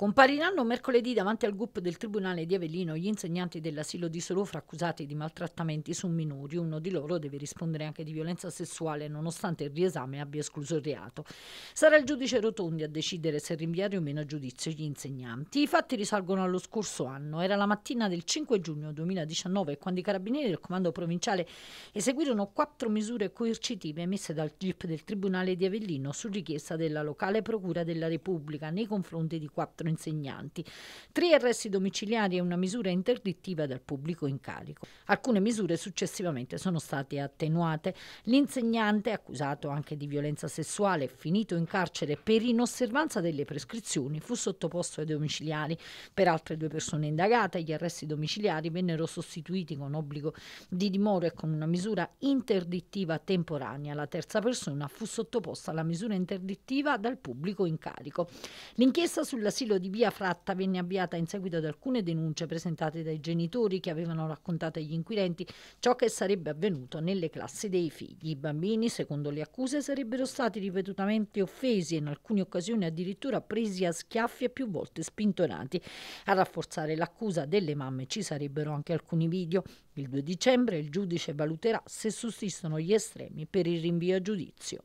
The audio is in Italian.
Compariranno mercoledì davanti al GUP del Tribunale di Avellino gli insegnanti dell'asilo di Solofra accusati di maltrattamenti su minori. Uno di loro deve rispondere anche di violenza sessuale nonostante il riesame abbia escluso il reato. Sarà il giudice Rotondi a decidere se rinviare o meno a giudizio gli insegnanti. I fatti risalgono allo scorso anno. Era la mattina del 5 giugno 2019 quando i carabinieri del comando provinciale eseguirono quattro misure coercitive emesse dal GIP del Tribunale di Avellino su richiesta della locale Procura della Repubblica nei confronti di quattro insegnanti. Tre arresti domiciliari e una misura interdittiva dal pubblico incarico. Alcune misure successivamente sono state attenuate. L'insegnante, accusato anche di violenza sessuale, finito in carcere per inosservanza delle prescrizioni, fu sottoposto ai domiciliari. Per altre due persone indagate, gli arresti domiciliari vennero sostituiti con obbligo di dimora e con una misura interdittiva temporanea. La terza persona fu sottoposta alla misura interdittiva dal pubblico incarico. L'inchiesta sull'asilo di via Fratta venne avviata in seguito ad alcune denunce presentate dai genitori che avevano raccontato agli inquirenti ciò che sarebbe avvenuto nelle classi dei figli. I bambini, secondo le accuse, sarebbero stati ripetutamente offesi e in alcune occasioni addirittura presi a schiaffi e più volte spintonati. A rafforzare l'accusa delle mamme ci sarebbero anche alcuni video. Il 2 dicembre il giudice valuterà se sussistono gli estremi per il rinvio a giudizio.